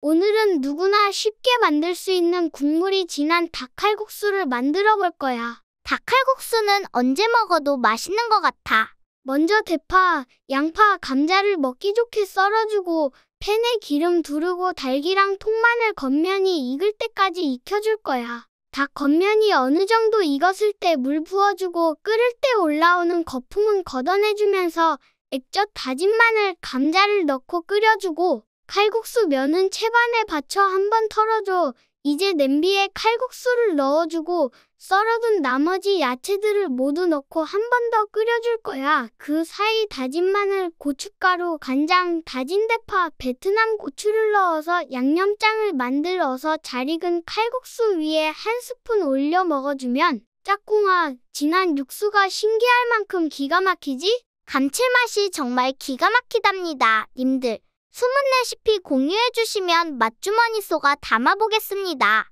오늘은 누구나 쉽게 만들 수 있는 국물이 진한 닭칼국수를 만들어 볼 거야. 닭칼국수는 언제 먹어도 맛있는 것 같아. 먼저 대파, 양파, 감자를 먹기 좋게 썰어주고 팬에 기름 두르고 달기랑 통마늘 겉면이 익을 때까지 익혀줄 거야. 닭 겉면이 어느 정도 익었을 때 물 부어주고 끓을 때 올라오는 거품은 걷어내주면서 액젓 다진 마늘, 감자를 넣고 끓여주고 칼국수 면은 채반에 받쳐 한 번 털어줘. 이제 냄비에 칼국수를 넣어주고 썰어둔 나머지 야채들을 모두 넣고 한 번 더 끓여줄 거야. 그 사이 다진 마늘, 고춧가루, 간장, 다진 대파, 베트남 고추를 넣어서 양념장을 만들어서 잘 익은 칼국수 위에 한 스푼 올려 먹어주면 짝꿍아, 진한 육수가 신기할 만큼 기가 막히지? 감칠맛이 정말 기가 막히답니다, 님들. 숨은 레시피 공유해 주시면 맛주머니 속아 담아보겠습니다.